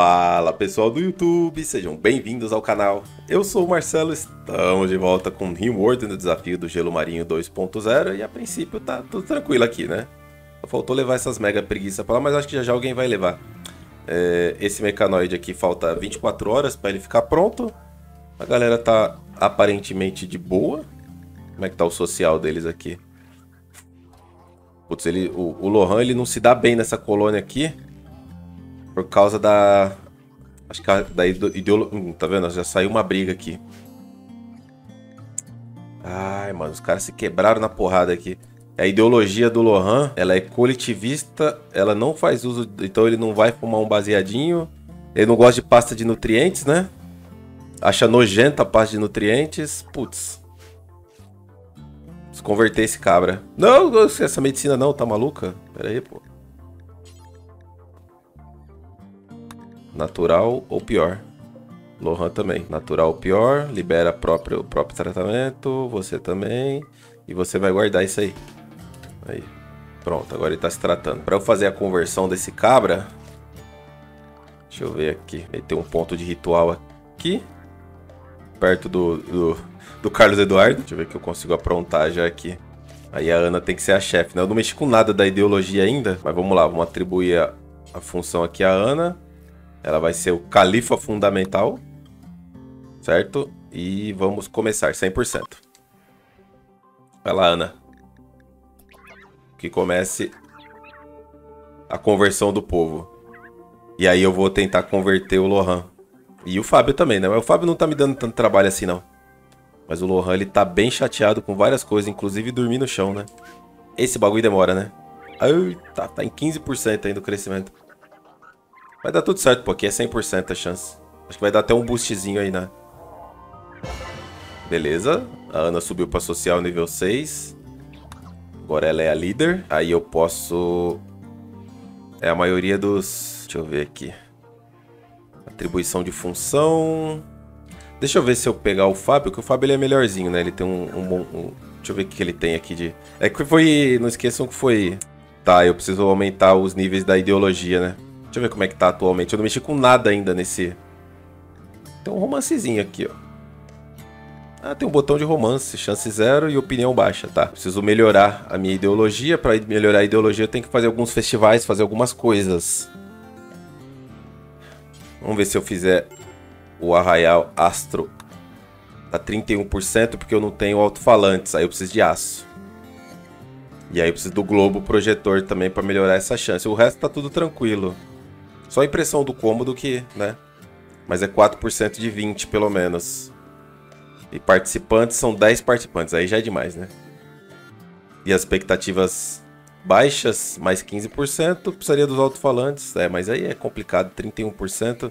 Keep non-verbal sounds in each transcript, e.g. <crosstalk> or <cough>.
Fala pessoal do YouTube, sejam bem-vindos ao canal. Eu sou o Marcelo, estamos de volta com Reward no desafio do Gelo Marinho 2.0 e a princípio tá tudo tranquilo aqui, né? Só faltou levar essas mega preguiça pra lá, mas acho que já já alguém vai levar. É, esse mecanoide aqui falta 24 horas para ele ficar pronto. A galera tá aparentemente de boa. Como é que tá o social deles aqui? Putz, ele, o, o Lohan ele não se dá bem nessa colônia aqui. Por causa da. Acho que da ideologia. Hum, tá vendo? Já saiu uma briga aqui. Ai, mano, os caras se quebraram na porrada aqui. É a ideologia do Lohan, ela é coletivista, ela não faz uso. Então ele não vai fumar um baseadinho. Ele não gosta de pasta de nutrientes, né? Acha nojenta a pasta de nutrientes. Putz. Se converter esse cabra. Não, essa medicina não, tá maluca? Pera aí, pô. natural ou pior. Lohan também. Natural ou pior, libera próprio, o próprio tratamento, você também. E você vai guardar isso aí. Aí. Pronto, agora ele está se tratando. Para eu fazer a conversão desse cabra, deixa eu ver aqui. Ele tem um ponto de ritual aqui, perto do, do, do Carlos Eduardo. Deixa eu ver que eu consigo aprontar já aqui. Aí a Ana tem que ser a chefe, né? Eu não mexi com nada da ideologia ainda, mas vamos lá, vamos atribuir a, a função aqui à Ana. Ela vai ser o califa fundamental, certo? E vamos começar 100%. Vai lá, Ana. Que comece a conversão do povo. E aí eu vou tentar converter o Lohan. E o Fábio também, né? O Fábio não tá me dando tanto trabalho assim, não. Mas o Lohan, ele tá bem chateado com várias coisas, inclusive dormir no chão, né? Esse bagulho demora, né? Tá, tá em 15% ainda o crescimento. Vai dar tudo certo, pô. Aqui é 100% a chance. Acho que vai dar até um boostzinho aí, né? Beleza. A Ana subiu pra social nível 6. Agora ela é a líder. Aí eu posso... É a maioria dos... Deixa eu ver aqui. Atribuição de função... Deixa eu ver se eu pegar o Fábio, que o Fábio ele é melhorzinho, né? Ele tem um, um bom... Um... Deixa eu ver o que ele tem aqui de... É que foi... Não esqueçam que foi... Tá, eu preciso aumentar os níveis da ideologia, né? Deixa eu ver como é que tá atualmente. Eu não mexi com nada ainda nesse. Tem um romancezinho aqui, ó. Ah, tem um botão de romance, chance zero e opinião baixa, tá? Preciso melhorar a minha ideologia. Para melhorar a ideologia, eu tenho que fazer alguns festivais, fazer algumas coisas. Vamos ver se eu fizer o Arraial Astro a 31%, porque eu não tenho alto-falantes, aí eu preciso de aço. E aí eu preciso do globo projetor também para melhorar essa chance. O resto tá tudo tranquilo. Só a impressão do cômodo que, né? Mas é 4% de 20, pelo menos. E participantes são 10 participantes, aí já é demais, né? E as expectativas baixas, mais 15%, precisaria dos alto-falantes. É, mas aí é complicado, 31%.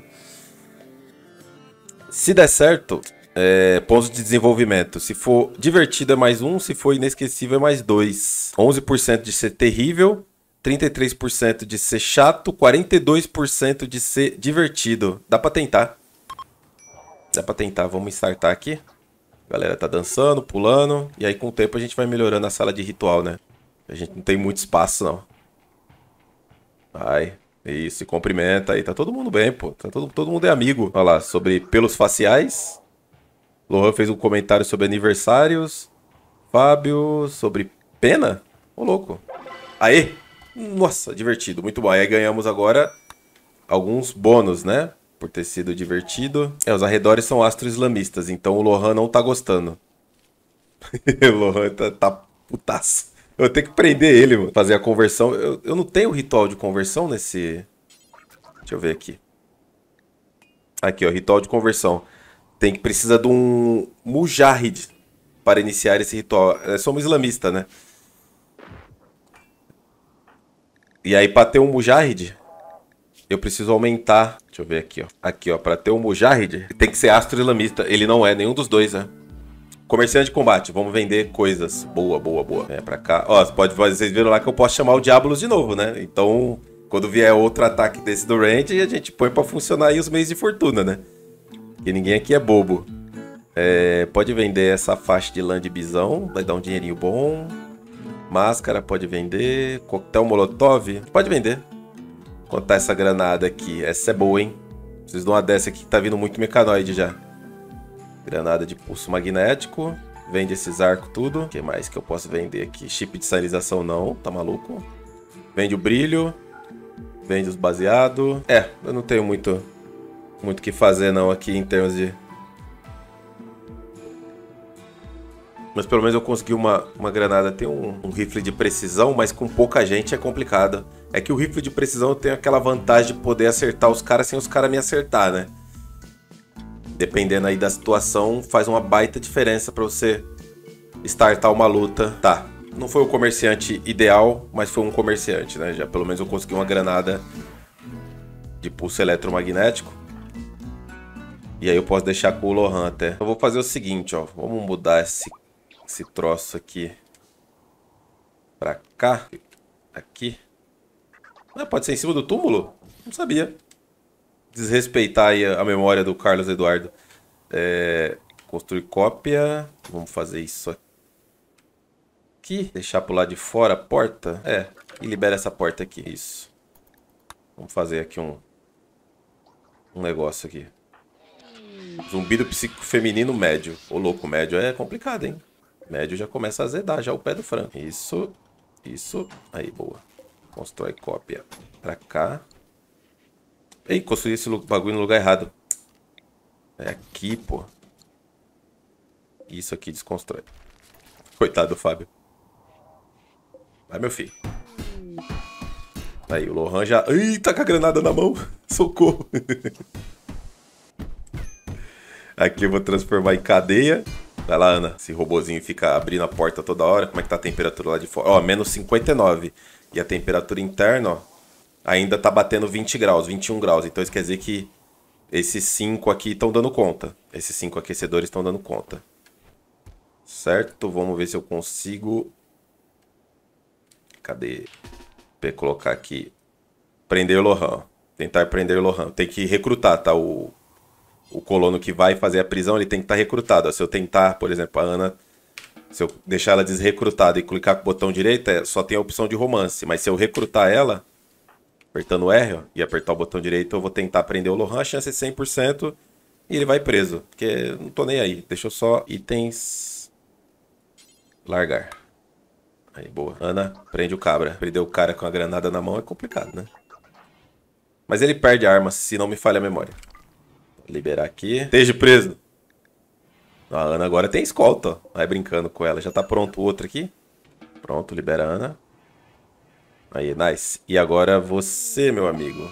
Se der certo, é, pontos de desenvolvimento. Se for divertido é mais um, se for inesquecível é mais dois. 11% de ser terrível, 33% de ser chato, 42% de ser divertido. Dá pra tentar. Dá pra tentar. Vamos startar aqui. A galera tá dançando, pulando. E aí com o tempo a gente vai melhorando a sala de ritual, né? A gente não tem muito espaço, não. Vai. Isso, se cumprimenta aí. Tá todo mundo bem, pô. Tá todo, todo mundo é amigo. Olha lá, sobre pelos faciais. Lohan fez um comentário sobre aniversários. Fábio, sobre pena? Ô, louco. Aê! Nossa, divertido, muito bom. Aí ganhamos agora alguns bônus, né? Por ter sido divertido. É, os arredores são astro-islamistas, então o Lohan não tá gostando. <laughs> o Lohan tá, tá putaço. Eu tenho que prender ele, mano. Fazer a conversão. Eu, eu não tenho ritual de conversão nesse... Deixa eu ver aqui. Aqui, ó. Ritual de conversão. Tem que precisa de um mujahid para iniciar esse ritual. É, somos islamista, né? E aí, para ter um Mujahid, eu preciso aumentar. Deixa eu ver aqui, ó. Aqui, ó. Para ter um Mujahid, tem que ser astro islamista. Ele não é nenhum dos dois, né? Comerciante de combate, vamos vender coisas. Boa, boa, boa. É pra cá. Ó, pode, vocês viram lá que eu posso chamar o Diabolos de novo, né? Então, quando vier outro ataque desse do range, a gente põe pra funcionar aí os meios de fortuna, né? Porque ninguém aqui é bobo. É, pode vender essa faixa de lã de bisão, vai dar um dinheirinho bom. Máscara pode vender. Coquetel Molotov pode vender. Vou contar essa granada aqui. Essa é boa, hein? Vocês dão uma dessa aqui que tá vindo muito mecanoide já. Granada de pulso magnético. Vende esses arcos tudo. O que mais que eu posso vender aqui? Chip de sinalização não, tá maluco? Vende o brilho. Vende os baseados. É, eu não tenho muito muito o que fazer não aqui em termos de Mas pelo menos eu consegui uma, uma granada. Tem um, um rifle de precisão, mas com pouca gente é complicado. É que o rifle de precisão tem aquela vantagem de poder acertar os caras sem os caras me acertar, né? Dependendo aí da situação, faz uma baita diferença para você startar uma luta. Tá, não foi o comerciante ideal, mas foi um comerciante, né? Já pelo menos eu consegui uma granada de pulso eletromagnético. E aí eu posso deixar com o Lohan até. Eu vou fazer o seguinte, ó. Vamos mudar esse esse troço aqui pra cá. Aqui. Ah, pode ser em cima do túmulo? Não sabia. Desrespeitar aí a memória do Carlos Eduardo. É, construir cópia. Vamos fazer isso aqui. Deixar pro lado de fora a porta. É, e libera essa porta aqui. Isso. Vamos fazer aqui um, um negócio aqui. Zumbido psíquico feminino médio. Ô louco, médio é complicado, hein? Médio já começa a azedar já o pé do frango. Isso, isso. Aí, boa. Constrói cópia pra cá. Ei, construí esse bagulho no lugar errado. É aqui, pô. Isso aqui desconstrói. Coitado do Fábio. Vai, meu filho. Aí, o Lohan já... Ih, tá com a granada na mão. <laughs> Socorro. <laughs> Aqui eu vou transformar em cadeia. Vai lá, Ana. Esse robozinho fica abrindo a porta toda hora. Como é que tá a temperatura lá de fora? Ó, menos 59. E a temperatura interna, ó, ainda tá batendo 20 graus, 21 graus. Então isso quer dizer que esses 5 aqui estão dando conta. Esses 5 aquecedores estão dando conta. Certo? Vamos ver se eu consigo... Cadê? Vou colocar aqui. Prender o Lohan. Tentar prender o Lohan. Tem que recrutar, tá? O o colono que vai fazer a prisão, ele tem que estar tá recrutado. Se eu tentar, por exemplo, a Ana, se eu deixar ela desrecrutada e clicar com o botão direito, é, só tem a opção de romance. Mas se eu recrutar ela, apertando R ó, e apertar o botão direito, eu vou tentar prender o Lohan, a chance é 100% e ele vai preso. Porque não tô nem aí. Deixa eu só itens largar. Aí, boa. Ana, prende o cabra. Prender o cara com a granada na mão é complicado, né? Mas ele perde a arma, se não me falha a memória. Liberar aqui. Esteja preso. A Ana agora tem escolta, ó. Vai brincando com ela. Já tá pronto o outro aqui. Pronto, libera a Ana. Aí, nice. E agora você, meu amigo.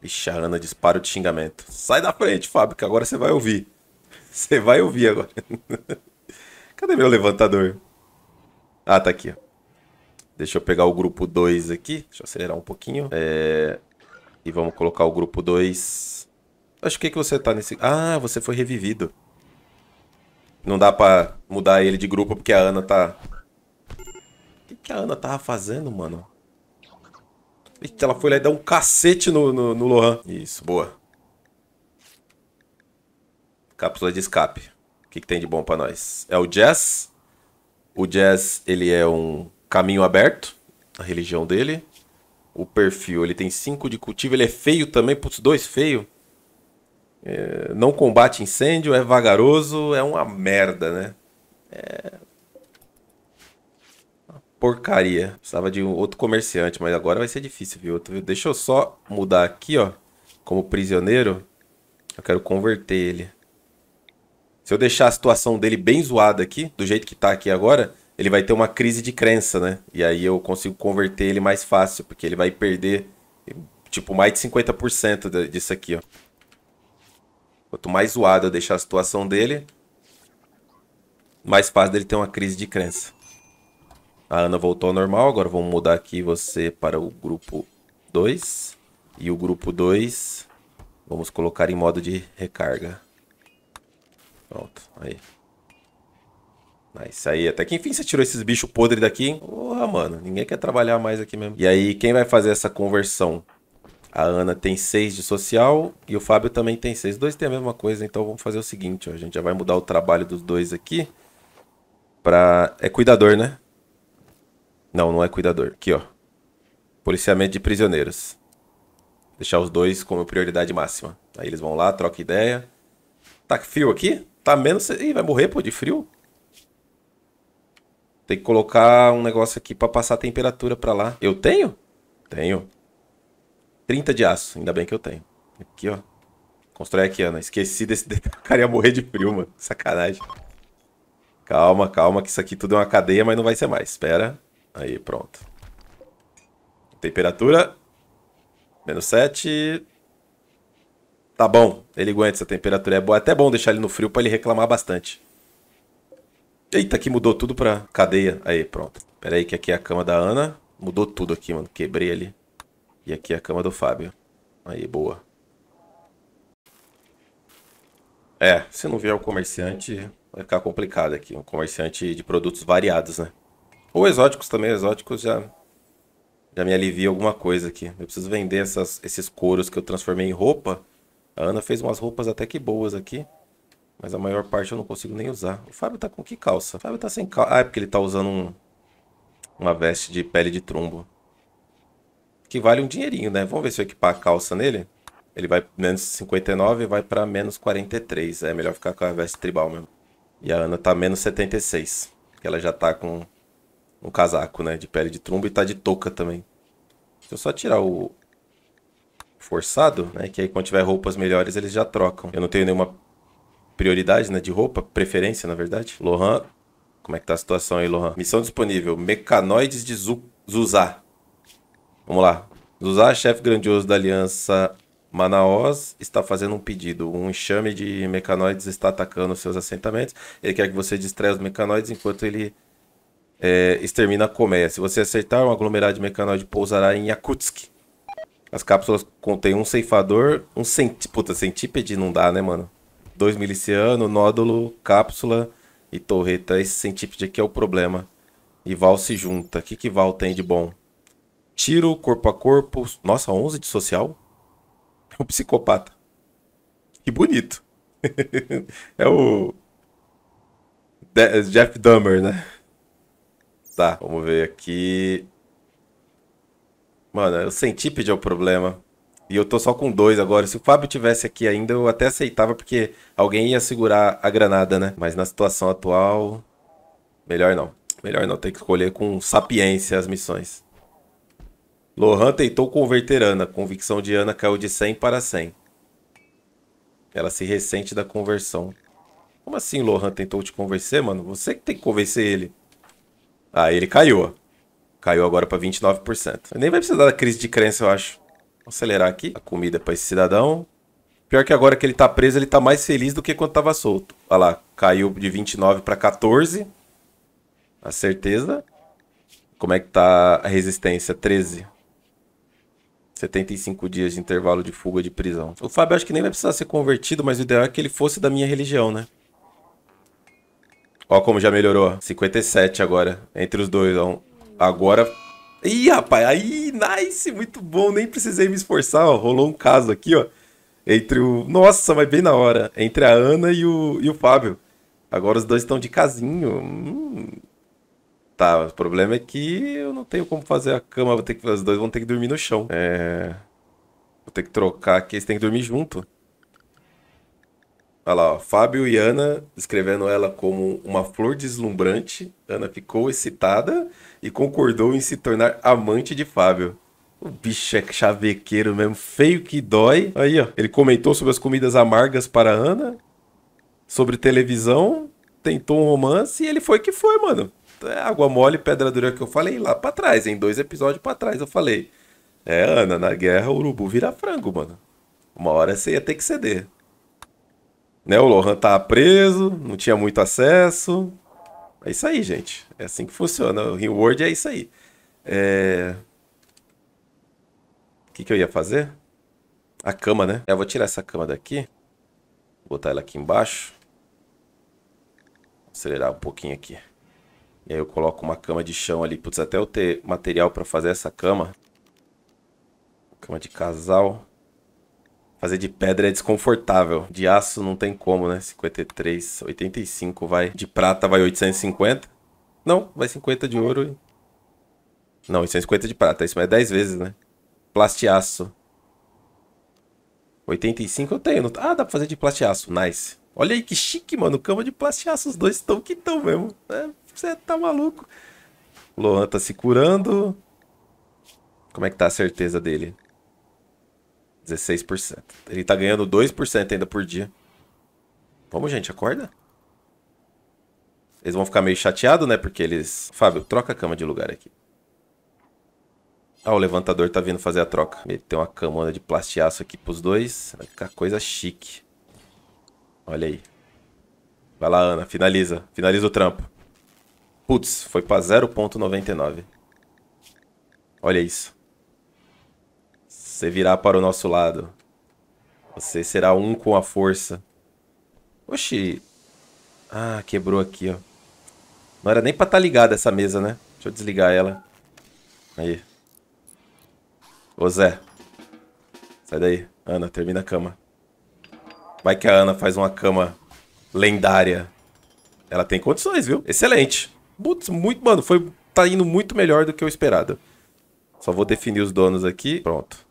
Vixe, a Ana dispara o xingamento. Sai da frente, Fábio, que agora você vai ouvir. <laughs> Você vai ouvir agora. <laughs> Cadê meu levantador? Ah, tá aqui, ó. Deixa eu pegar o grupo 2 aqui. Deixa eu acelerar um pouquinho. É... E vamos colocar o grupo 2... Dois acho que, é que você tá nesse. Ah, você foi revivido. Não dá pra mudar ele de grupo porque a Ana tá. O que, que a Ana tava fazendo, mano? Eita, ela foi lá e dar um cacete no, no, no Lohan. Isso, boa. Cápsula de escape. O que, que tem de bom pra nós? É o Jazz. O Jazz, ele é um caminho aberto. A religião dele. O perfil, ele tem cinco de cultivo. Ele é feio também. Putz, dois feio. É, não combate incêndio, é vagaroso, é uma merda, né? É. Uma porcaria. Precisava de um outro comerciante, mas agora vai ser difícil, viu? Deixa eu só mudar aqui, ó. Como prisioneiro, eu quero converter ele. Se eu deixar a situação dele bem zoada aqui, do jeito que tá aqui agora, ele vai ter uma crise de crença, né? E aí eu consigo converter ele mais fácil, porque ele vai perder, tipo, mais de 50% disso aqui, ó. Quanto mais zoado eu deixar a situação dele, mais fácil dele ter uma crise de crença. A Ana voltou ao normal, agora vamos mudar aqui você para o grupo 2. E o grupo 2 vamos colocar em modo de recarga. Pronto, aí. Nice, aí. Até que enfim você tirou esses bichos podres daqui, hein? Porra, mano, ninguém quer trabalhar mais aqui mesmo. E aí, quem vai fazer essa conversão? A Ana tem 6 de social e o Fábio também tem 6. Os dois têm a mesma coisa, então vamos fazer o seguinte, ó, a gente já vai mudar o trabalho dos dois aqui para é cuidador, né? Não, não é cuidador. Aqui, ó. Policiamento de prisioneiros. Deixar os dois como prioridade máxima. Aí eles vão lá, troca ideia. Tá frio aqui? Tá menos, Ih, vai morrer, pô, de frio. Tem que colocar um negócio aqui para passar a temperatura para lá. Eu tenho? Tenho. 30 de aço, ainda bem que eu tenho. Aqui, ó. Constrói aqui, Ana. Esqueci desse <laughs> detalhe. O cara ia morrer de frio, mano. Sacanagem. Calma, calma, que isso aqui tudo é uma cadeia, mas não vai ser mais. Espera. Aí, pronto. Temperatura. Menos 7. Tá bom. Ele aguenta essa temperatura. É, boa. é até bom deixar ele no frio pra ele reclamar bastante. Eita, que mudou tudo pra cadeia. Aí, pronto. Pera aí que aqui é a cama da Ana. Mudou tudo aqui, mano. Quebrei ali. E aqui é a cama do Fábio. Aí, boa. É, se não vier o comerciante, vai ficar complicado aqui. Um comerciante de produtos variados, né? Ou exóticos também, exóticos já, já me alivia alguma coisa aqui. Eu preciso vender essas, esses couros que eu transformei em roupa. A Ana fez umas roupas até que boas aqui. Mas a maior parte eu não consigo nem usar. O Fábio tá com que calça? O Fábio tá sem calça. Ah, é porque ele tá usando um, uma veste de pele de trombo que vale um dinheirinho, né? Vamos ver se eu equipar a calça nele. Ele vai menos 59 e vai para menos 43. É melhor ficar com a veste tribal mesmo. E a Ana tá menos 76. que ela já tá com um casaco, né? De pele de trumbo e tá de touca também. Deixa eu só tirar o forçado, né? Que aí quando tiver roupas melhores eles já trocam. Eu não tenho nenhuma prioridade, né? De roupa, preferência, na verdade. Lohan, como é que tá a situação aí, Lohan? Missão disponível. Mecanoides de Zuzá. Vamos lá. Zuzá, chefe grandioso da Aliança Manaus, está fazendo um pedido. Um enxame de mecanoides está atacando seus assentamentos. Ele quer que você distraia os mecanoides enquanto ele é, extermina a colmeia. Se você acertar, um aglomerado de mecanoide pousará em Yakutsk. As cápsulas contêm um ceifador, um centípede. Puta, centípede não dá, né, mano? Dois miliciano, nódulo, cápsula e torreta. Esse centípede aqui é o problema. E Val se junta. O que, que Val tem de bom? Tiro, corpo a corpo. Nossa, 11 de social? É um psicopata. Que bonito. <laughs> é o. De Jeff Dummer, né? Tá, vamos ver aqui. Mano, o senti é o problema. E eu tô só com dois agora. Se o Fábio tivesse aqui ainda, eu até aceitava, porque alguém ia segurar a granada, né? Mas na situação atual, melhor não. Melhor não, tem que escolher com sapiência as missões. Lohan tentou converter Ana. A convicção de Ana caiu de 100 para 100. Ela se ressente da conversão. Como assim Lohan tentou te convencer, mano? Você que tem que convencer ele. Ah, ele caiu. Caiu agora para 29%. Nem vai precisar da crise de crença, eu acho. Vou acelerar aqui. A comida para esse cidadão. Pior que agora que ele tá preso, ele tá mais feliz do que quando tava solto. Olha lá, caiu de 29 para 14. A certeza. Como é que tá a resistência? 13. 75 dias de intervalo de fuga de prisão. O Fábio acho que nem vai precisar ser convertido, mas o ideal é que ele fosse da minha religião, né? Ó como já melhorou. 57 agora. Entre os dois, ó. Agora... Ih, rapaz. Aí, nice. Muito bom. Nem precisei me esforçar, ó. Rolou um caso aqui, ó. Entre o... Nossa, mas bem na hora. Entre a Ana e o, e o Fábio. Agora os dois estão de casinho. Hum, Tá, o problema é que eu não tenho como fazer a cama, vou ter que, os dois vão ter que dormir no chão. É. Vou ter que trocar aqui, eles têm que dormir junto. Olha lá, ó. Fábio e Ana descrevendo ela como uma flor deslumbrante. Ana ficou excitada e concordou em se tornar amante de Fábio. O bicho é chavequeiro mesmo, feio que dói. Aí, ó. Ele comentou sobre as comidas amargas para Ana, sobre televisão, tentou um romance e ele foi que foi, mano é água mole, pedra dura que eu falei lá para trás, em dois episódios para trás eu falei. É, Ana, na guerra o urubu vira frango, mano. Uma hora você ia ter que ceder. Né, o Lohan tava tá preso, não tinha muito acesso. É isso aí, gente. É assim que funciona. O Reward é isso aí. É... O que, que eu ia fazer? A cama, né? É, eu vou tirar essa cama daqui. Vou botar ela aqui embaixo. Vou acelerar um pouquinho aqui. E aí eu coloco uma cama de chão ali. Putz, até eu ter material para fazer essa cama. Cama de casal. Fazer de pedra é desconfortável. De aço não tem como, né? 53, 85 vai. De prata vai 850. Não, vai 50 de ouro. Não, 850 de prata. Isso é 10 vezes, né? Plastiaço. 85 eu tenho. Ah, dá pra fazer de plastiaço. Nice. Olha aí que chique, mano. Cama de plastiaço. Os dois estão que estão mesmo. É você tá maluco? Lohan tá se curando. Como é que tá a certeza dele? 16%. Ele tá ganhando 2% ainda por dia. Vamos, gente, acorda. Eles vão ficar meio chateados, né? Porque eles... Fábio, troca a cama de lugar aqui. Ah, o levantador tá vindo fazer a troca. Meteu uma camona de plastiaço aqui pros dois. Vai ficar coisa chique. Olha aí. Vai lá, Ana. Finaliza. Finaliza o trampo. Putz, foi para 0.99. Olha isso. Você virá para o nosso lado. Você será um com a força. Oxi. Ah, quebrou aqui, ó. Não era nem pra estar tá ligada essa mesa, né? Deixa eu desligar ela. Aí. Ô, Zé. Sai daí. Ana, termina a cama. Vai que a Ana faz uma cama lendária. Ela tem condições, viu? Excelente. Putz, muito, mano, foi tá indo muito melhor do que eu esperado. Só vou definir os donos aqui. Pronto.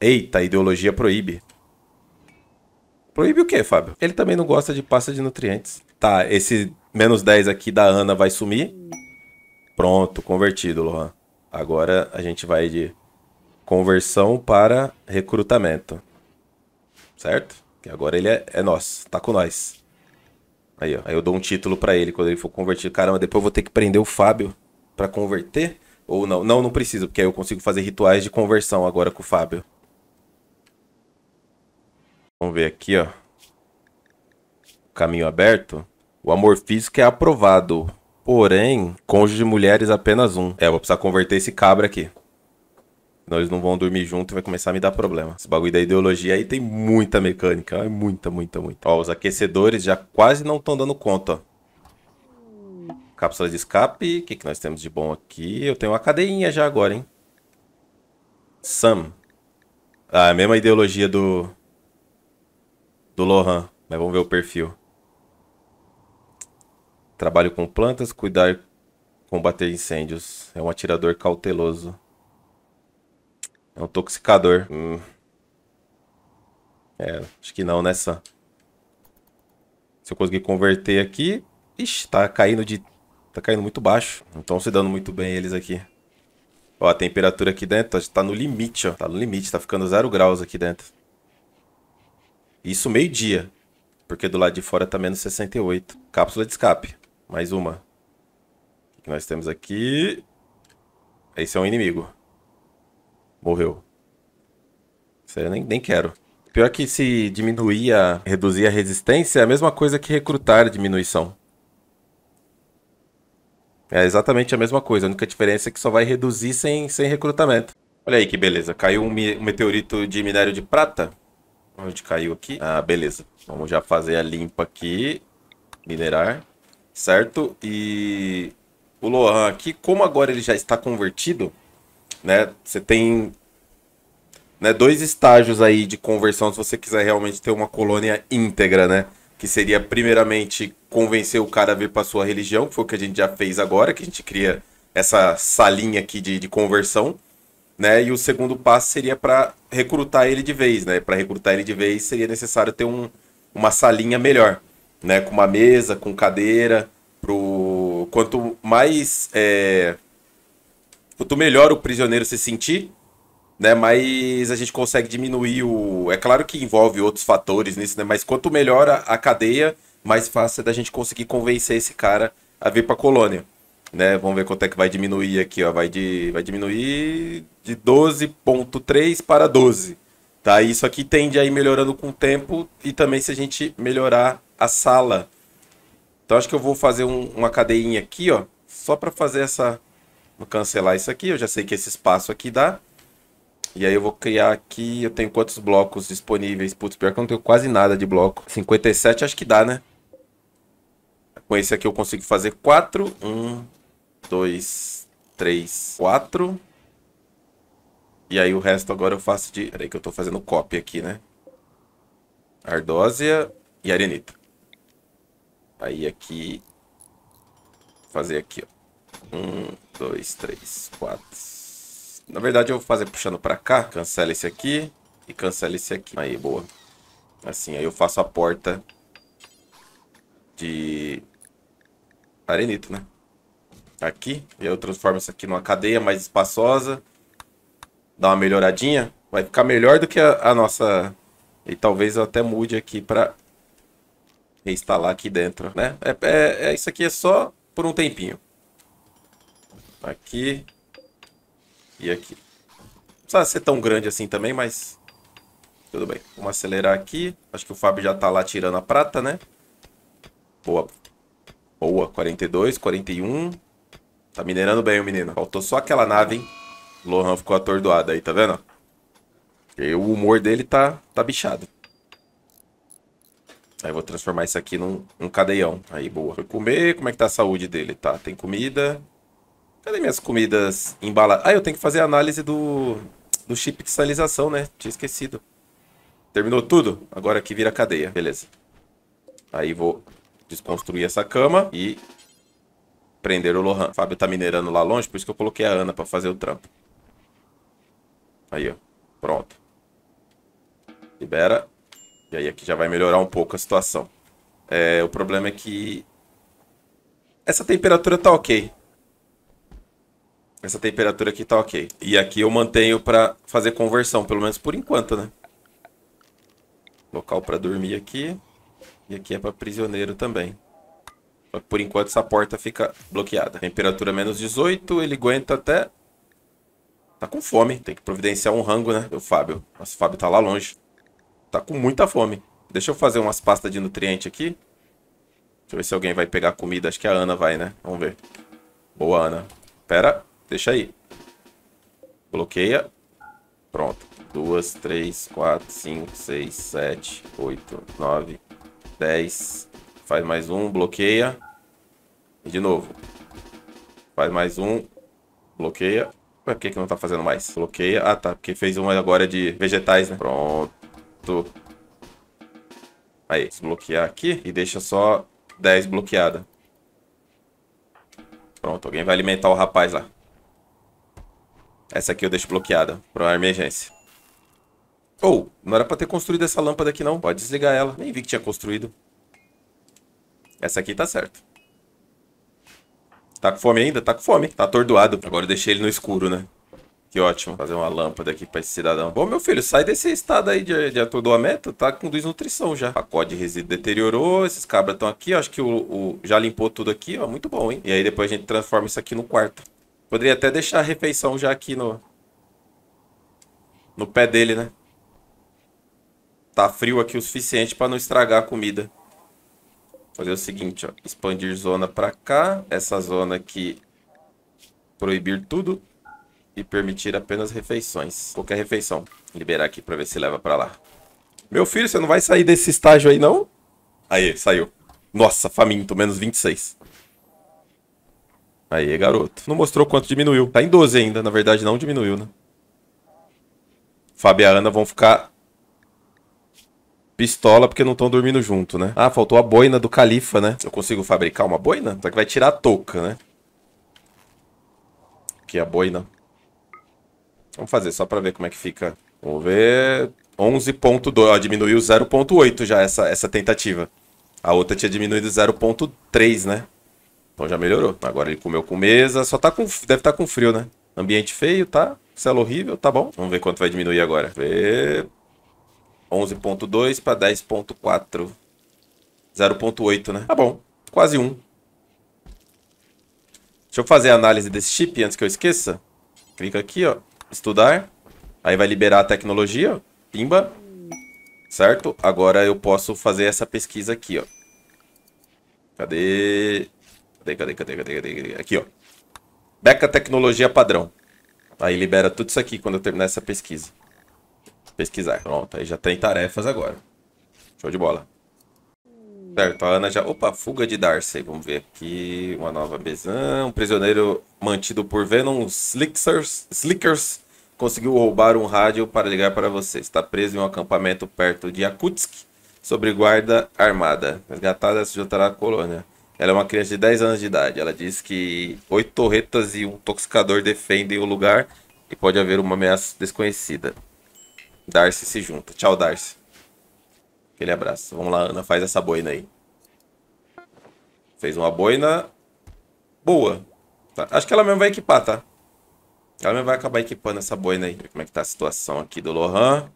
Eita, ideologia proíbe. Proíbe o quê, Fábio? Ele também não gosta de pasta de nutrientes. Tá, esse menos 10 aqui da Ana vai sumir. Pronto, convertido, Lohan. Agora a gente vai de conversão para recrutamento. Certo? Que agora ele é, é nosso, tá com nós. Aí, ó. Aí eu dou um título para ele quando ele for convertido. Caramba, depois eu vou ter que prender o Fábio para converter? Ou não? Não, não precisa, porque aí eu consigo fazer rituais de conversão agora com o Fábio. Vamos ver aqui, ó. Caminho aberto. O amor físico é aprovado. Porém, cônjuge de mulheres apenas um. É, eu vou precisar converter esse cabra aqui. Nós não vão dormir junto e vai começar a me dar problema. Esse bagulho da ideologia aí tem muita mecânica. É muita, muita, muita. Ó, os aquecedores já quase não estão dando conta. Cápsula de escape. O que, que nós temos de bom aqui? Eu tenho uma cadeinha já agora, hein? Sam. Ah, a mesma ideologia do... Do Lohan. Mas vamos ver o perfil. Trabalho com plantas, cuidar, combater incêndios. É um atirador cauteloso. É um toxicador. Hum. É, acho que não nessa. Né, se eu conseguir converter aqui... Ixi, tá caindo de... Tá caindo muito baixo. Não estão se dando muito bem eles aqui. Ó, a temperatura aqui dentro tá, tá no limite, ó. Tá no limite, tá ficando zero graus aqui dentro. Isso meio-dia. Porque do lado de fora tá menos 68. Cápsula de escape. Mais uma. O que nós temos aqui? Esse é um inimigo morreu. Isso nem, nem quero. Pior que se diminuir a. reduzir a resistência é a mesma coisa que recrutar diminuição. É exatamente a mesma coisa. A única diferença é que só vai reduzir sem, sem recrutamento. Olha aí que beleza. Caiu um, um meteorito de minério de prata. Onde caiu aqui? Ah, beleza. Vamos já fazer a limpa aqui. Minerar. Certo? E o Lohan aqui, como agora ele já está convertido, né? Você tem né, dois estágios aí de conversão se você quiser realmente ter uma colônia íntegra, né? Que seria primeiramente convencer o cara a vir para sua religião, que foi o que a gente já fez agora, que a gente cria essa salinha aqui de, de conversão, né? E o segundo passo seria para recrutar ele de vez, né? Para recrutar ele de vez seria necessário ter um, uma salinha melhor, né? Com uma mesa, com cadeira, pro quanto mais é, quanto tipo, melhor o prisioneiro se sentir, né? Mas a gente consegue diminuir o. É claro que envolve outros fatores nisso, né? Mas quanto melhor a, cadeia, mais fácil é da gente conseguir convencer esse cara a vir pra colônia. Né? Vamos ver quanto é que vai diminuir aqui, ó. Vai, de, vai diminuir de 12.3 para 12. Tá? Isso aqui tende a ir melhorando com o tempo e também se a gente melhorar a sala. Então acho que eu vou fazer um, uma cadeinha aqui, ó. Só para fazer essa Vou cancelar isso aqui, eu já sei que esse espaço aqui dá. E aí eu vou criar aqui, eu tenho quantos blocos disponíveis? Putz, pior que eu não tenho quase nada de bloco. 57 acho que dá, né? Com esse aqui eu consigo fazer 4. 1, 2, 3, 4. E aí o resto agora eu faço de... Peraí que eu tô fazendo copy aqui, né? Ardósia e arenita. Aí aqui... Fazer aqui, ó. 1, dois, três, quatro. Na verdade, eu vou fazer puxando pra cá. Cancela esse aqui e cancela esse aqui. Aí, boa. Assim, aí eu faço a porta de arenito, né? Aqui. E aí eu transformo isso aqui numa cadeia mais espaçosa. Dá uma melhoradinha. Vai ficar melhor do que a, a nossa... E talvez eu até mude aqui pra reinstalar aqui dentro, né? É, é, é, isso aqui é só por um tempinho. Aqui. E aqui. Não precisa ser tão grande assim também, mas... Tudo bem. Vamos acelerar aqui. Acho que o Fábio já está lá tirando a prata, né? Boa. Boa. 42, 41. Tá minerando bem o menino. Faltou só aquela nave, hein? O Lohan ficou atordoado aí, tá vendo? E o humor dele tá, tá bichado. Aí eu vou transformar isso aqui num, um cadeião. Aí, boa. Foi comer, como é que tá a saúde dele? Tá, tem comida. Cadê minhas comidas embaladas? Ah, eu tenho que fazer a análise do, do chip de sinalização, né? Tinha esquecido. Terminou tudo? Agora aqui vira cadeia. Beleza. Aí vou desconstruir essa cama e prender o Lohan. O Fábio tá minerando lá longe, por isso que eu coloquei a Ana pra fazer o trampo. Aí, ó. Pronto. Libera. E aí aqui já vai melhorar um pouco a situação. É, o problema é que... Essa temperatura tá ok essa temperatura aqui tá ok. E aqui eu mantenho para fazer conversão, pelo menos por enquanto, né? Local para dormir aqui. E aqui é para prisioneiro também. Só que por enquanto essa porta fica bloqueada. Temperatura menos 18, ele aguenta até... Tá com fome, tem que providenciar um rango, né? O Fábio. Nossa, o Fábio tá lá longe. Tá com muita fome. Deixa eu fazer umas pastas de nutriente aqui. Deixa eu ver se alguém vai pegar comida. Acho que a Ana vai, né? Vamos ver. Boa, Ana. Pera. Deixa aí. Bloqueia. Pronto. 2, 3, 4, 5, 6, 7, 8, 9, 10. Faz mais um, bloqueia. E de novo. Faz mais um, bloqueia. Ué, por que, que não tá fazendo mais? Bloqueia. Ah, tá. Porque fez uma agora de vegetais, né? Pronto. Aí, desbloquear aqui e deixa só 10 bloqueada. Pronto, alguém vai alimentar o rapaz lá. Essa aqui eu deixo bloqueada para uma emergência. Ou, oh, não era para ter construído essa lâmpada aqui não. Pode desligar ela. Nem vi que tinha construído. Essa aqui tá certo. Tá com fome ainda? Tá com fome. Tá atordoado. Agora eu deixei ele no escuro, né? Que ótimo. Fazer uma lâmpada aqui pra esse cidadão. Bom, meu filho, sai desse estado aí de, de atordoamento. Tá com desnutrição já. Pacote de resíduo deteriorou. Esses cabras estão aqui. Acho que o, o, já limpou tudo aqui, ó. Muito bom, hein? E aí depois a gente transforma isso aqui no quarto. Poderia até deixar a refeição já aqui no. No pé dele, né? Tá frio aqui o suficiente para não estragar a comida. Fazer o seguinte, ó. Expandir zona para cá. Essa zona aqui. Proibir tudo. E permitir apenas refeições. Qualquer refeição. Liberar aqui para ver se leva para lá. Meu filho, você não vai sair desse estágio aí, não? Aí, saiu. Nossa, faminto, menos 26. Aí, garoto. Não mostrou quanto diminuiu. Tá em 12 ainda. Na verdade, não diminuiu, né? Fábio e Ana vão ficar pistola porque não estão dormindo junto, né? Ah, faltou a boina do Califa, né? Eu consigo fabricar uma boina? Só que vai tirar a touca, né? Aqui a boina. Vamos fazer só pra ver como é que fica. Vamos ver... 11.2, ó, diminuiu 0.8 já essa, essa tentativa. A outra tinha diminuído 0.3, né? Então já melhorou. Agora ele comeu com mesa, só tá com. Deve estar tá com frio, né? Ambiente feio, tá? Célula horrível, tá bom. Vamos ver quanto vai diminuir agora. Vê. 11.2 para 10.4. 0.8, né? Tá bom. Quase 1. Deixa eu fazer a análise desse chip antes que eu esqueça. Clica aqui, ó. Estudar. Aí vai liberar a tecnologia. Pimba. Certo? Agora eu posso fazer essa pesquisa aqui, ó. Cadê? Cadê, cadê, cadê, cadê, cadê? Aqui, ó. Beca tecnologia padrão. Aí libera tudo isso aqui quando eu terminar essa pesquisa. Pesquisar. Pronto, aí já tem tarefas agora. Show de bola. Certo, a Ana já... Opa, fuga de Darcy. Vamos ver aqui. Uma nova Bezan. Um prisioneiro mantido por Venom Slickers, Slickers conseguiu roubar um rádio para ligar para você. Está preso em um acampamento perto de Yakutsk, sobre guarda armada. Resgatada, se juntará à colônia. Ela é uma criança de 10 anos de idade. Ela diz que oito torretas e um toxicador defendem o lugar e pode haver uma ameaça desconhecida. Darcy se junta. Tchau, Darcy. Aquele abraço. Vamos lá, Ana, faz essa boina aí. Fez uma boina boa. Tá. Acho que ela mesmo vai equipar, tá? Ela mesmo vai acabar equipando essa boina aí. Ver como é que tá a situação aqui do Lohan.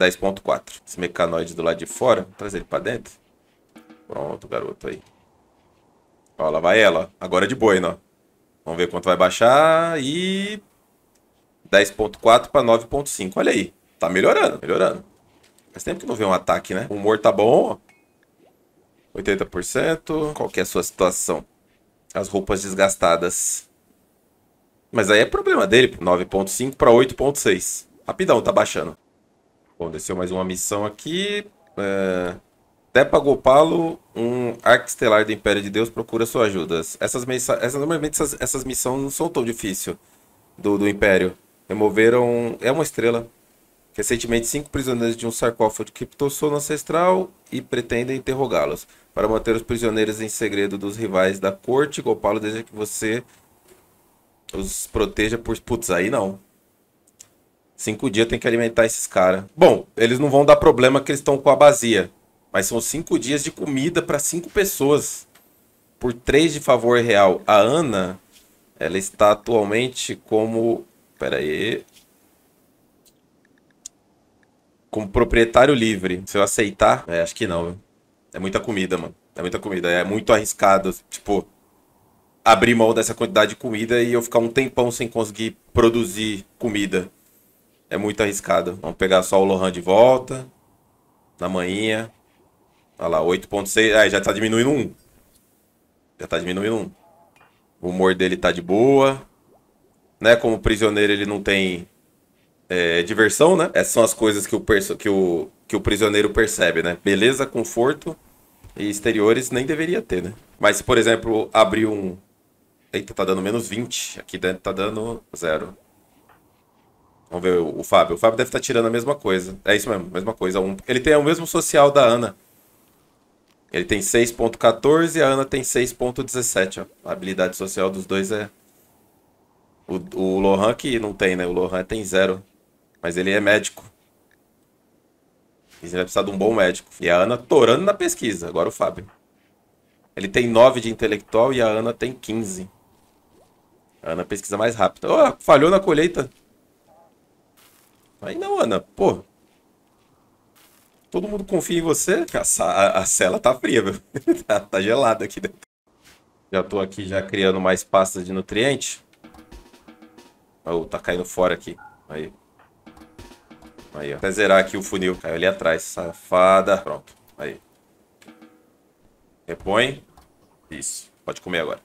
10.4. Esse mecanoide do lado de fora. Vou trazer ele pra dentro. Pronto, garoto aí. Ó, lá vai ela. Agora é de boi, né? Vamos ver quanto vai baixar. E 10.4 para 9.5. Olha aí. Tá melhorando, melhorando. Faz tempo que não vê um ataque, né? O humor tá bom. 80%. Qual que é a sua situação? As roupas desgastadas. Mas aí é problema dele. 9.5 para 8.6. Rapidão, tá baixando. Bom, desceu mais uma missão aqui. É pagou Gopalo, um estelar do Império de Deus, procura sua ajuda. Essas, essas normalmente essas, essas missões não são tão difíceis do, do Império. Removeram. É uma estrela. Recentemente, cinco prisioneiros de um sarcófago de criptossono ancestral e pretendem interrogá-los. Para manter os prisioneiros em segredo dos rivais da corte, Gopalo deseja que você os proteja por. Putz, aí não. Cinco dias tem que alimentar esses caras. Bom, eles não vão dar problema que eles estão com a bazia. Mas são cinco dias de comida para cinco pessoas. Por três de favor real. A Ana, ela está atualmente como. Pera aí. Como proprietário livre. Se eu aceitar. É, acho que não, É muita comida, mano. É muita comida. É muito arriscado. Tipo, abrir mão dessa quantidade de comida e eu ficar um tempão sem conseguir produzir comida. É muito arriscado. Vamos pegar só o Lohan de volta. Na manhã. Olha lá, 8.6. Ah, já tá diminuindo 1. Já tá diminuindo 1. O humor dele tá de boa. Né? Como prisioneiro, ele não tem é, diversão, né? Essas são as coisas que o, que, o, que o prisioneiro percebe, né? Beleza, conforto e exteriores nem deveria ter, né? Mas, por exemplo, abrir um... Eita, tá dando menos 20. Aqui dentro tá dando zero. Vamos ver o, Fábio. O Fábio deve estar tá tirando a mesma coisa. É isso mesmo, mesma coisa. Um... Ele tem o mesmo social da Ana. Ele tem 6.14 e a Ana tem 6.17. A habilidade social dos dois é. O, o Lohan que não tem, né? O Lohan tem zero. Mas ele é médico. Ele vai precisar de um bom médico. E a Ana torando na pesquisa. Agora o Fábio. Ele tem 9 de intelectual e a Ana tem 15. A Ana pesquisa mais rápida. Oh, falhou na colheita. Aí não, Ana. Pô. Todo mundo confia em você? A, a, a cela tá fria, viu? <laughs> tá, tá gelada aqui. Dentro. Já tô aqui já criando mais pastas de nutriente. Oh, tá caindo fora aqui. Aí. Aí, ó. Até zerar aqui o funil. Caiu ali atrás, safada. Pronto. Aí. Repõe. Isso. Pode comer agora.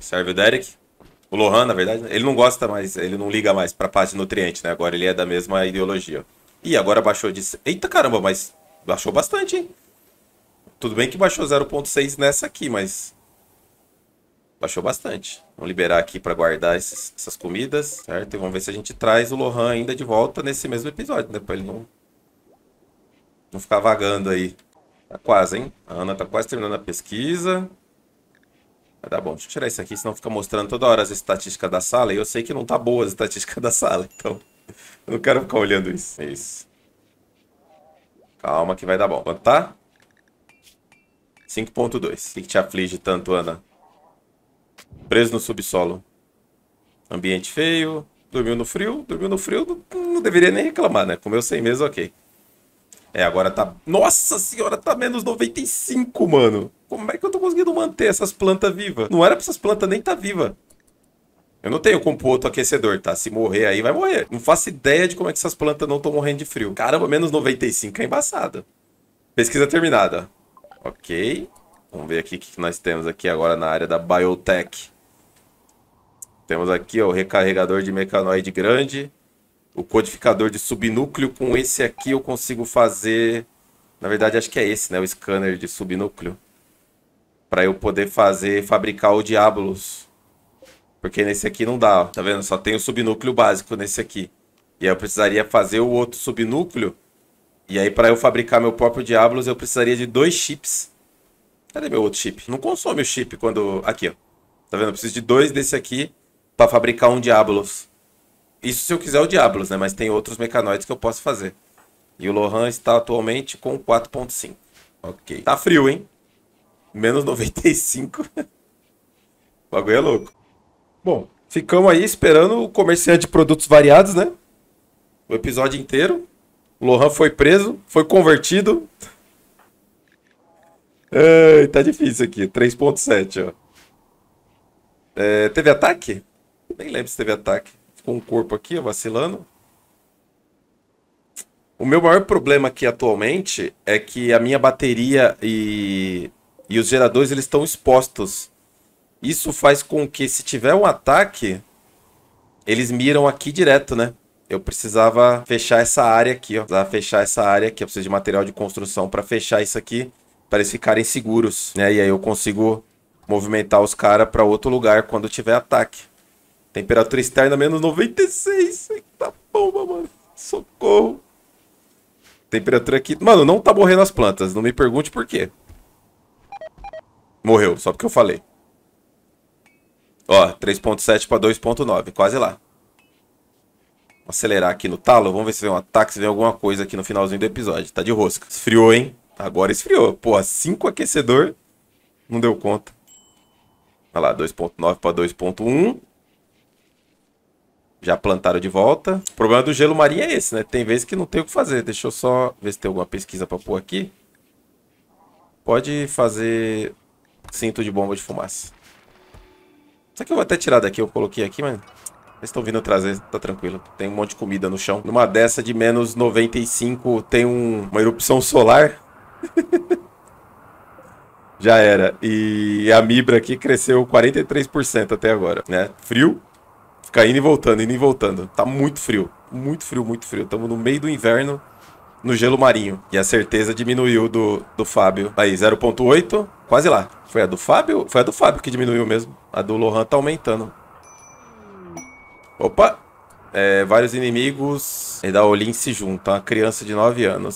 Serve o Derek. O Lohan, na verdade, ele não gosta mais, ele não liga mais pra parte de nutriente, né? Agora ele é da mesma ideologia. E agora baixou de. Eita caramba, mas baixou bastante, hein? Tudo bem que baixou 0.6 nessa aqui, mas. Baixou bastante. Vamos liberar aqui para guardar esses, essas comidas, certo? E vamos ver se a gente traz o Lohan ainda de volta nesse mesmo episódio, né? Pra ele não. Não ficar vagando aí. Tá quase, hein? A Ana tá quase terminando a pesquisa. Vai dar tá bom. Deixa eu tirar isso aqui, senão fica mostrando toda hora as estatísticas da sala. E eu sei que não tá boa as estatísticas da sala, então. Eu não quero ficar olhando isso. É isso. Calma que vai dar bom. Quanto tá? 5.2. O que, que te aflige tanto, Ana? Preso no subsolo. Ambiente feio. Dormiu no frio. Dormiu no frio. Não, não deveria nem reclamar, né? Comeu sem meses, ok. É, agora tá... Nossa senhora, tá menos 95, mano. Como é que eu tô conseguindo manter essas plantas vivas? Não era pra essas plantas nem tá viva. Eu não tenho como pôr outro aquecedor, tá? Se morrer aí, vai morrer. Não faço ideia de como é que essas plantas não estão morrendo de frio. Caramba, menos 95 é embaçado. Pesquisa terminada. Ok. Vamos ver aqui o que nós temos aqui agora na área da Biotech. Temos aqui ó, o recarregador de mecanoide grande. O codificador de subnúcleo. Com esse aqui eu consigo fazer... Na verdade, acho que é esse, né? O scanner de subnúcleo. Para eu poder fazer, fabricar o Diabolos. Porque nesse aqui não dá, ó. Tá vendo? Só tem o subnúcleo básico nesse aqui. E aí eu precisaria fazer o outro subnúcleo. E aí para eu fabricar meu próprio Diablos, eu precisaria de dois chips. Cadê meu outro chip? Não consome o chip quando... Aqui, ó. Tá vendo? Eu preciso de dois desse aqui para fabricar um Diablos. Isso se eu quiser o Diablos, né? Mas tem outros mecanoides que eu posso fazer. E o Lohan está atualmente com 4.5. Ok. Tá frio, hein? Menos 95. <laughs> o bagulho é louco. Bom, ficamos aí esperando o comerciante de produtos variados, né? O episódio inteiro. O Lohan foi preso, foi convertido. Ai, tá difícil aqui. 3.7, ó. É, teve ataque? Nem lembro se teve ataque. Ficou um corpo aqui, vacilando. O meu maior problema aqui atualmente é que a minha bateria e, e os geradores eles estão expostos. Isso faz com que, se tiver um ataque, eles miram aqui direto, né? Eu precisava fechar essa área aqui, ó. Precisava fechar essa área aqui. Eu preciso de material de construção para fechar isso aqui. Para eles ficarem seguros, né? E aí eu consigo movimentar os caras para outro lugar quando tiver ataque. Temperatura externa menos 96. Eita bomba, mano. Socorro. Temperatura aqui... Mano, não tá morrendo as plantas. Não me pergunte por quê. Morreu, só porque eu falei. Ó, 3.7 para 2.9, quase lá. Vou acelerar aqui no talo, vamos ver se vem um ataque, se vem alguma coisa aqui no finalzinho do episódio. Tá de rosca. Esfriou, hein? Agora esfriou. Pô, 5 aquecedor, não deu conta. Olha lá, 2.9 para 2.1. Já plantaram de volta. O problema do gelo marinho é esse, né? Tem vezes que não tem o que fazer. Deixa eu só ver se tem alguma pesquisa para pôr aqui. Pode fazer cinto de bomba de fumaça. Isso que eu vou até tirar daqui, eu coloquei aqui, mas... Vocês estão vindo trazer, tá tranquilo. Tem um monte de comida no chão. Numa dessa de menos 95 tem um, uma erupção solar. <laughs> Já era. E a Mibra aqui cresceu 43% até agora, né? Frio, fica indo e voltando, indo e voltando. Tá muito frio, muito frio, muito frio. Estamos no meio do inverno, no gelo marinho. E a certeza diminuiu do, do Fábio. Aí, 0.8, Quase lá. Foi a do Fábio? Foi a do Fábio que diminuiu mesmo. A do Lohan tá aumentando. Opa! É, vários inimigos e é da Olin se junta, Uma criança de 9 anos.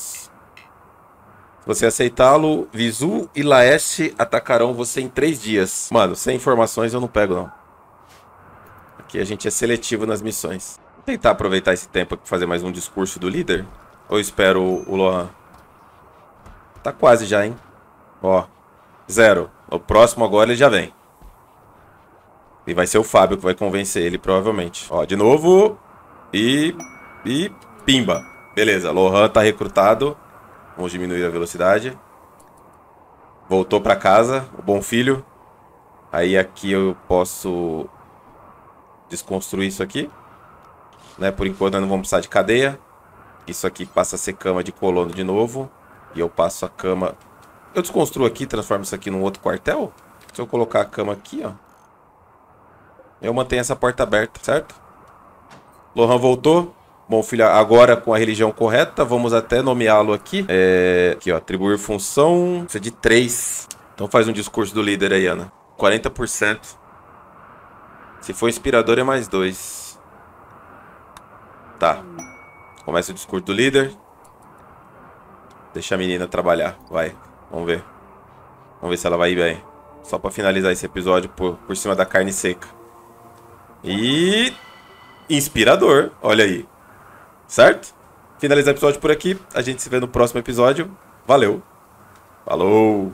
Se você aceitá-lo, Visu e Laeste atacarão você em 3 dias. Mano, sem informações eu não pego, não. Aqui a gente é seletivo nas missões. Vou tentar aproveitar esse tempo para fazer mais um discurso do líder. Ou espero o Lohan? Tá quase já, hein? Ó, Zero. O próximo agora ele já vem. E vai ser o Fábio que vai convencer ele, provavelmente. Ó, de novo. E... E... Pimba. Beleza, Lohan tá recrutado. Vamos diminuir a velocidade. Voltou pra casa, o bom filho. Aí aqui eu posso desconstruir isso aqui. Né? Por enquanto nós não vamos precisar de cadeia. Isso aqui passa a ser cama de colono de novo. E eu passo a cama eu desconstruo aqui transformo isso aqui num outro quartel. Se eu colocar a cama aqui, ó. Eu mantenho essa porta aberta, certo? Lohan voltou. Bom, filha, agora com a religião correta, vamos até nomeá-lo aqui. É... Aqui, ó, atribuir função. Precisa de 3. Então faz um discurso do líder aí, Ana. 40%. Se for inspirador, é mais 2. Tá. Começa o discurso do líder. Deixa a menina trabalhar, vai. Vamos ver. Vamos ver se ela vai ir bem. Só pra finalizar esse episódio por, por cima da carne seca. E... Inspirador, olha aí. Certo? Finalizar o episódio por aqui. A gente se vê no próximo episódio. Valeu. Falou!